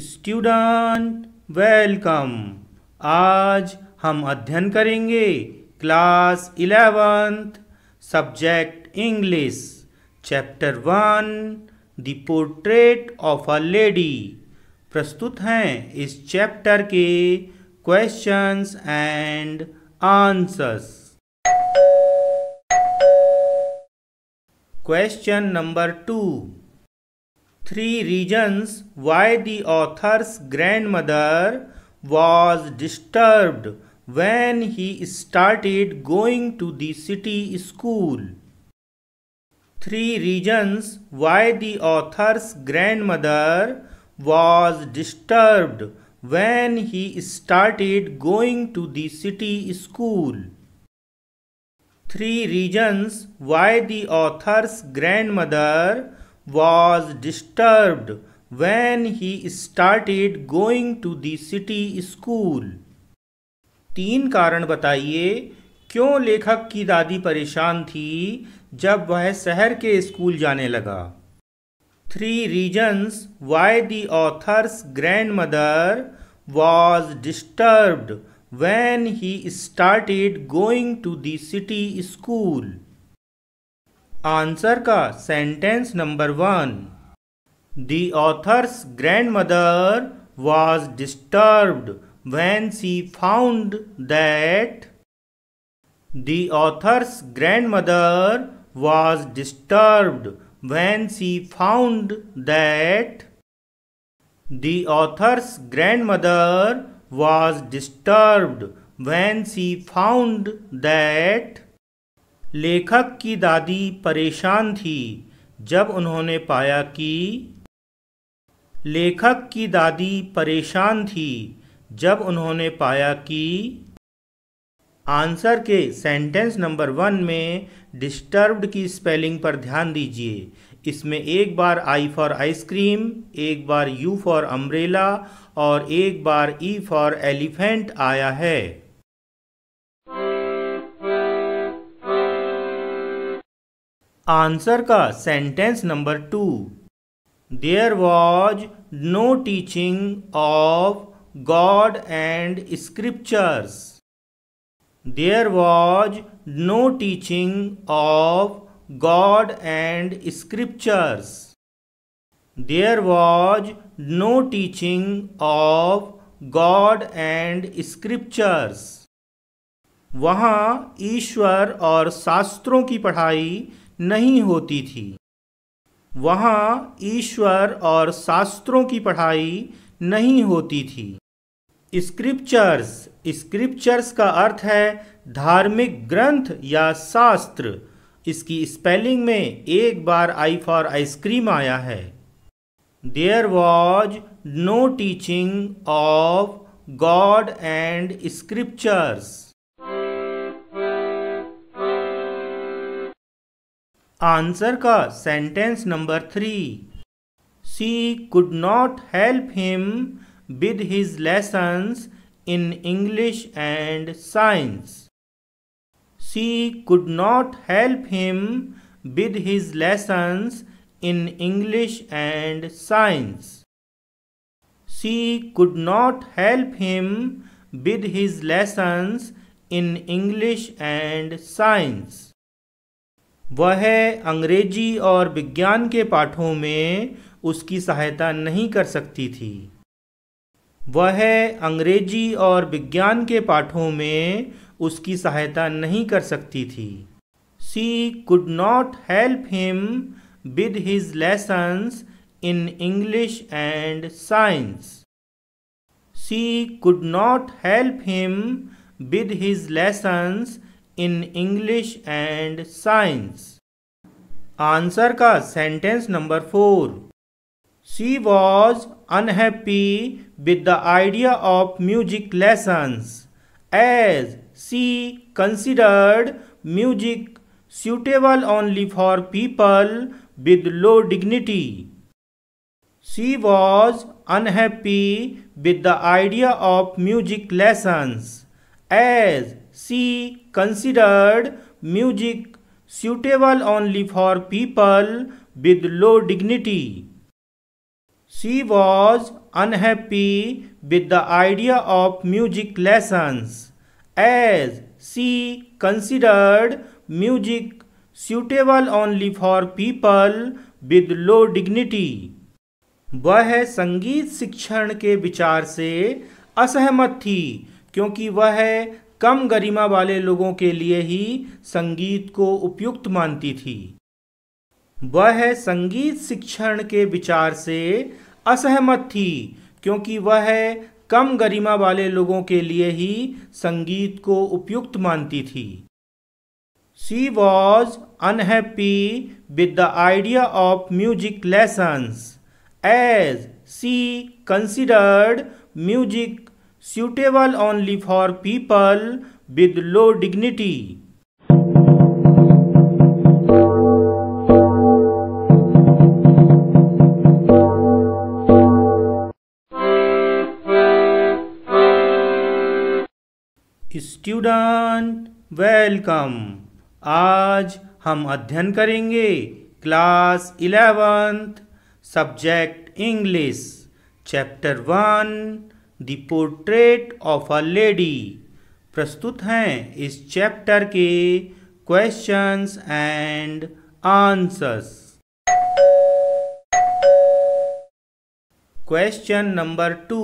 Student welcome आज हम अध्ययन करेंगे class eleventh subject English chapter one the portrait of a lady प्रस्तुत हैं इस चैप्टर के questions and answers question number two three reasons why the author's grandmother was disturbed when he started going to the city school. Three reasons why the author's grandmother was disturbed when he started going to the city school. Three reasons why the author's grandmother was disturbed when he started going to the city school. तीन कारण बताइए क्यों लेखक की दादी परेशान थी जब वह शहर के स्कूल जाने लगा three reasons why the author's grandmother was disturbed when he started going to the city school. Answer का sentence number one the author's grandmother was disturbed when she found that the author's grandmother was disturbed when she found that the author's grandmother was disturbed when she found that लेखक की दादी परेशान थी जब उन्होंने पाया कि लेखक की दादी परेशान थी जब उन्होंने पाया कि आंसर के सेंटेंस नंबर वन में डिस्टर्ब्ड की स्पेलिंग पर ध्यान दीजिए इसमें एक बार आई फॉर आइसक्रीम एक बार यू फॉर अम्ब्रेला और एक बार ई फॉर एलिफेंट आया है आंसर का sentence number two there was no teaching of God and scriptures there was no teaching of God and scriptures there was no teaching of God and scriptures वहाँ ईश्वर और शास्त्रों की पढ़ाई नहीं होती थी वहाँ ईश्वर और शास्त्रों की पढ़ाई नहीं होती थी स्क्रिप्चर्स स्क्रिप्चर्स का अर्थ है धार्मिक ग्रंथ या शास्त्र इसकी स्पेलिंग में एक बार आई फॉर आइसक्रीम आया है there was no teaching of God and scriptures answer का sentence number three she could not help him with his lessons in English and science she could not help him with his lessons in English and science she could not help him with his lessons in English and science वह अंग्रेजी और विज्ञान के पाठों में उसकी सहायता नहीं कर सकती थी वह अंग्रेजी और विज्ञान के पाठों में उसकी सहायता नहीं कर सकती थी she could not help him with his lessons in English and science she could not help him with his lessons in English and Science. Answer ka sentence number four. She was unhappy with the idea of music lessons as she considered music suitable only for people with low dignity. She was unhappy with the idea of music lessons as she considered music suitable only for people with low dignity she was unhappy with the idea of music lessons as she considered music suitable only for people with low dignity वह संगीत शिक्षण के विचार से असहमत थी क्योंकि वह कम गरिमा वाले लोगों के लिए ही संगीत को उपयुक्त मानती थी वह संगीत शिक्षण के विचार से असहमत थी क्योंकि वह कम गरिमा वाले लोगों के लिए ही संगीत को उपयुक्त मानती थी she was unhappy with the idea of music lessons as she considered music suitable only for people with low dignity student welcome आज हम अध्ययन करेंगे class eleventh subject English chapter one the portrait of a lady प्रस्तुत हैं इस चैप्टर के questions and answers question number two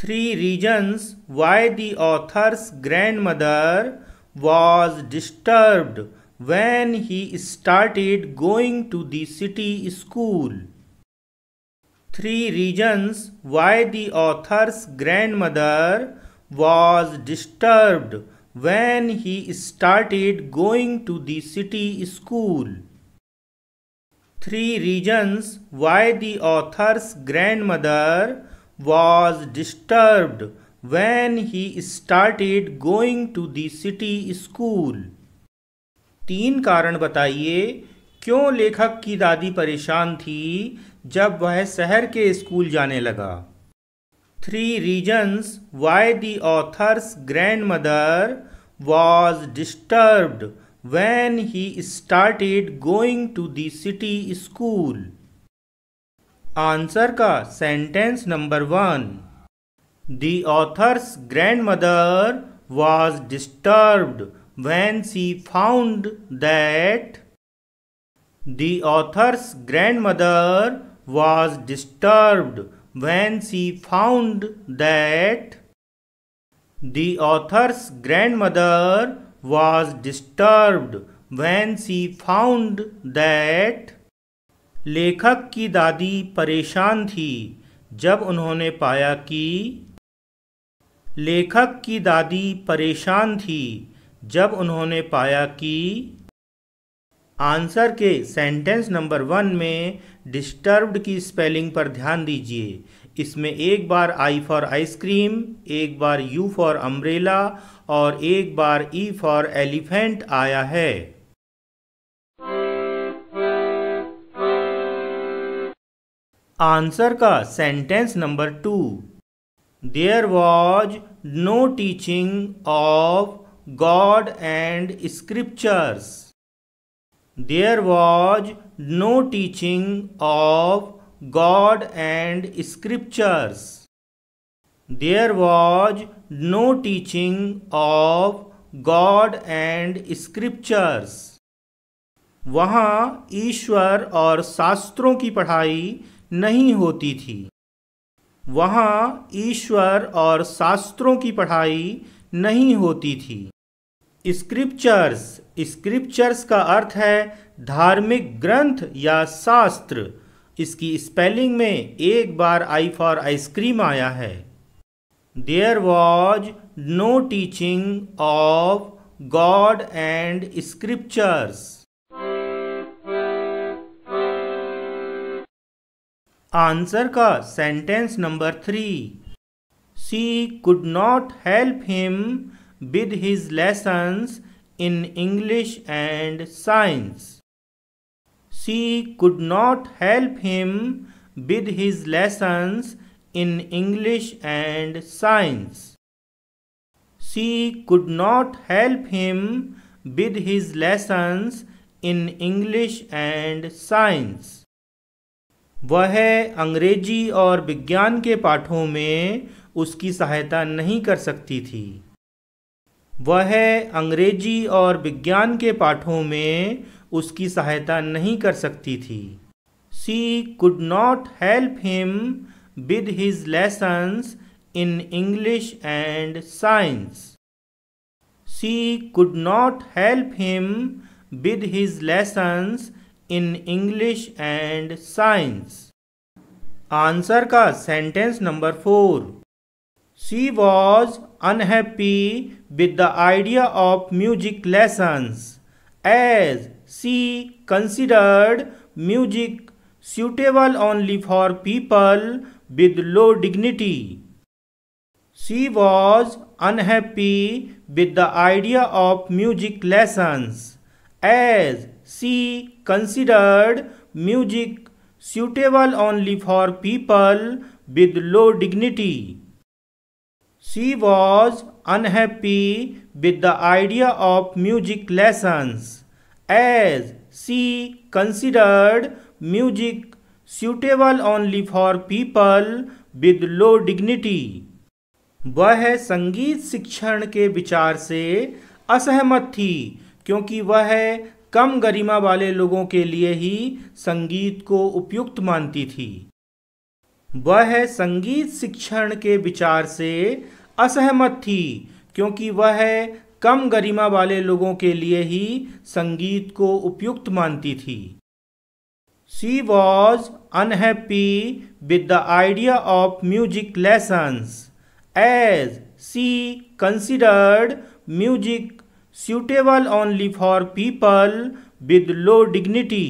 three reasons why the author's grandmother was disturbed when he started going to the city school three reasons why the author's grandmother was disturbed when he started going to the city school. Three reasons why the author's grandmother was disturbed when he started going to the city school. तीन कारण बताइए क्यों लेखक की दादी परेशान थी जब वह शहर के स्कूल जाने लगा three reasons why the author's grandmother was disturbed when he started going to दिटी स्कूल आंसर का sentence number one the author's grandmother was disturbed when she found that the author's grandmother was disturbed when she found that the author's grandmother was disturbed when she found that लेखक की दादी परेशान थी जब उन्होंने पाया कि लेखक की दादी परेशान थी जब उन्होंने पाया कि आंसर के सेंटेंस नंबर वन में डिस्टर्ब्ड की स्पेलिंग पर ध्यान दीजिए इसमें एक बार आई फॉर आइसक्रीम एक बार यू फॉर अम्ब्रेला और एक बार ई फॉर एलिफेंट आया है आंसर का sentence number two there was no teaching of God and scriptures there was no teaching of God and scriptures there was no teaching of God and scriptures वहाँ ईश्वर और शास्त्रों की पढ़ाई नहीं होती थी वहाँ ईश्वर और शास्त्रों की पढ़ाई नहीं होती थी स्क्रिप्चर्स स्क्रिप्चर्स का अर्थ है धार्मिक ग्रंथ या शास्त्र इसकी स्पेलिंग में एक बार आई फॉर आइसक्रीम आया है there was no teaching of God and scriptures answer का sentence number three she could not help him with his lessons in English and science. She could not help him with his lessons in English and science. She could not help him with his lessons in English and science. वह अंग्रेजी और विज्ञान के पाठों में उसकी सहायता नहीं कर सकती थी वह अंग्रेजी और विज्ञान के पाठों में उसकी सहायता नहीं कर सकती थी she could not help him with his lessons in English and science she could not help him with his lessons in English and science answer का sentence number four she was unhappy with the idea of music lessons as she considered music suitable only for people with low dignity. She was unhappy with the idea of music lessons as she considered music suitable only for people with low dignity. She was unhappy with the idea of music lessons as she considered music suitable only for people with low dignity. वह संगीत शिक्षण के विचार से असहमत थी क्योंकि वह कम गरिमा वाले लोगों के लिए ही संगीत को उपयुक्त मानती थी वह संगीत शिक्षण के विचार से असहमत थी क्योंकि वह कम गरिमा वाले लोगों के लिए ही संगीत को उपयुक्त मानती थी she was unhappy with the idea of music lessons as she considered music suitable only for people with low dignity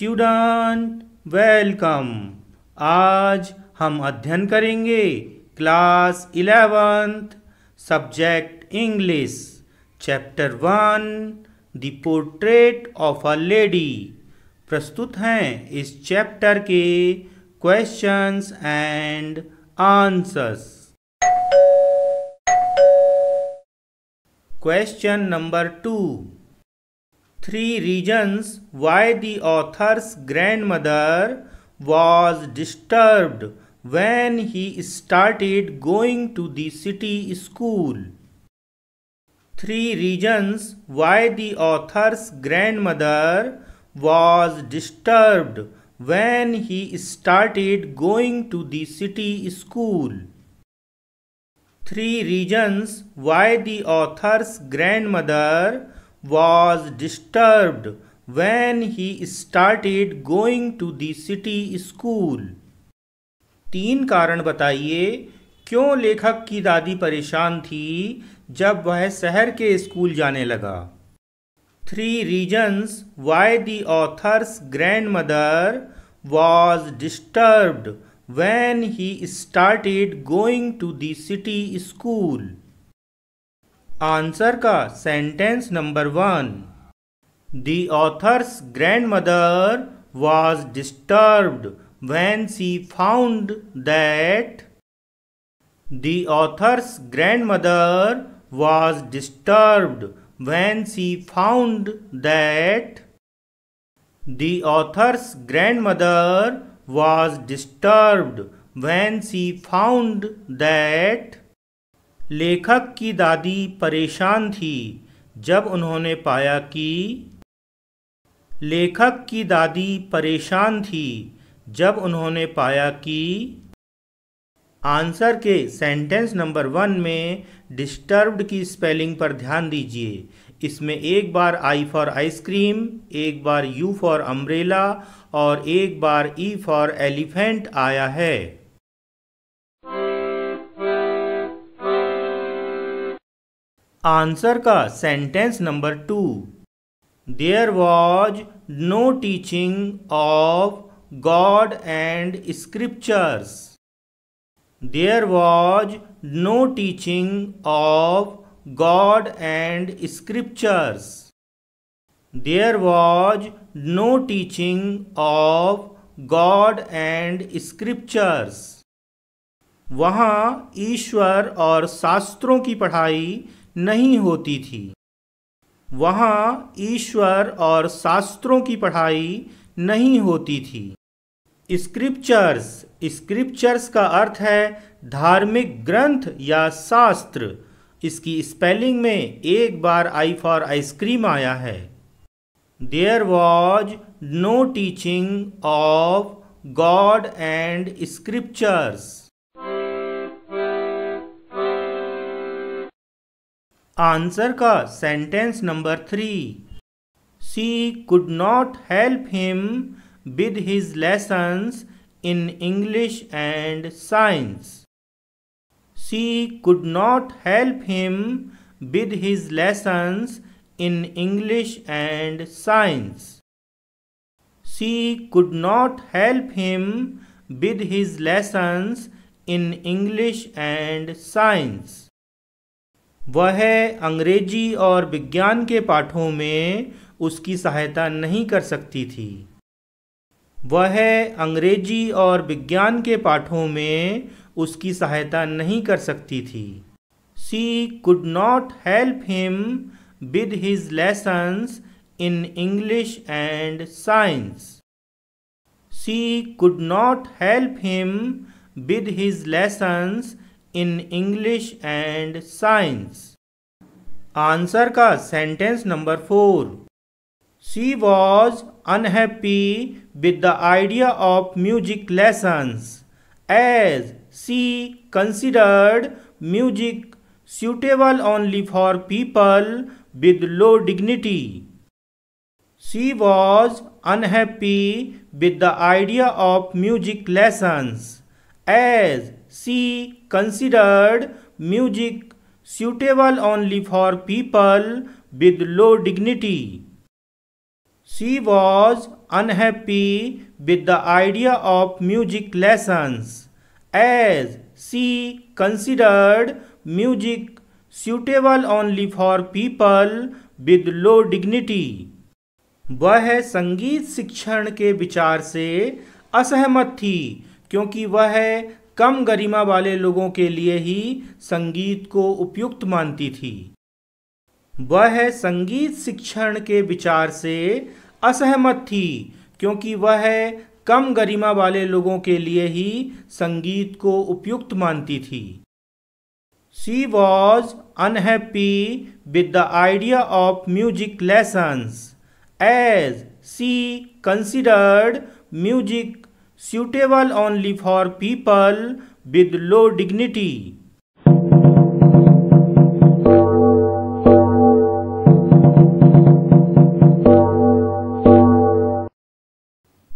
student welcome आज हम अध्ययन करेंगे class eleventh subject English chapter one the portrait of a lady प्रस्तुत हैं इस चैप्टर के questions and answers question number two three reasons why the author's grandmother was disturbed when he started going to the city school. Three reasons why the author's grandmother was disturbed when he started going to the city school. Three reasons why the author's grandmother was disturbed when he started going to the city school. तीन कारण बताइए क्यों लेखक की दादी परेशान थी जब वह शहर के स्कूल जाने लगा three reasons why the author's grandmother was disturbed when he started going to the city school answer का sentence number one the author's grandmother was disturbed when she found that the author's grandmother was disturbed when she found that the author's grandmother was disturbed when she found that लेखक की दादी परेशान थी जब उन्होंने पाया कि लेखक की दादी परेशान थी जब उन्होंने पाया कि आंसर के सेंटेंस नंबर वन में डिस्टर्ब्ड की स्पेलिंग पर ध्यान दीजिए इसमें एक बार आई फॉर आइसक्रीम एक बार यू फॉर अम्ब्रेला और एक बार ई फॉर एलिफेंट आया है आंसर का sentence number two there was no teaching of God and scriptures there was no teaching of God and scriptures there was no teaching of God and scriptures वहाँ ईश्वर और शास्त्रों की पढ़ाई नहीं होती थी वहाँ ईश्वर और शास्त्रों की पढ़ाई नहीं होती थी स्क्रिप्चर्स स्क्रिप्चर्स का अर्थ है धार्मिक ग्रंथ या शास्त्र इसकी स्पेलिंग में एक बार आई फॉर आइसक्रीम आया है there was no teaching of God and scriptures answer का sentence number three she could not help him with his lesson in English and science she could not help him with his lesson in English and science she could not help him with his lesson in English and science वह अंग्रेजी और विज्ञान के पाठों में उसकी सहायता नहीं कर सकती थी वह अंग्रेजी और विज्ञान के पाठों में उसकी सहायता नहीं कर सकती थी she could not help him with his lessons in English and science she could not help him with his lessons in English and Science. Answer ka sentence number four. She was unhappy with the idea of music lessons, as she considered music suitable only for people with low dignity. She was unhappy with the idea of music lessons as she considered music suitable only for people with low dignity she was unhappy with the idea of music lessons as she considered music suitable only for people with low dignity वह संगीत शिक्षण के विचार से असहमत थी क्योंकि वह कम गरिमा वाले लोगों के लिए ही संगीत को उपयुक्त मानती थी वह संगीत शिक्षण के विचार से असहमत थी क्योंकि वह कम गरिमा वाले लोगों के लिए ही संगीत को उपयुक्त मानती थी she was unhappy with the idea of music lessons as she considered music suitable only for people with low dignity.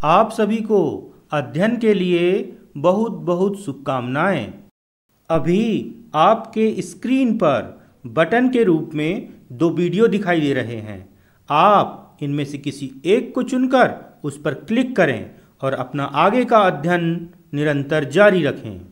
आप सभी को अध्ययन के लिए बहुत बहुत शुभकामनाएं अभी आपके स्क्रीन पर बटन के रूप में दो वीडियो दिखाई दे रहे हैं आप इनमें से किसी एक को चुनकर उस पर क्लिक करें और अपना आगे का अध्ययन निरंतर जारी रखें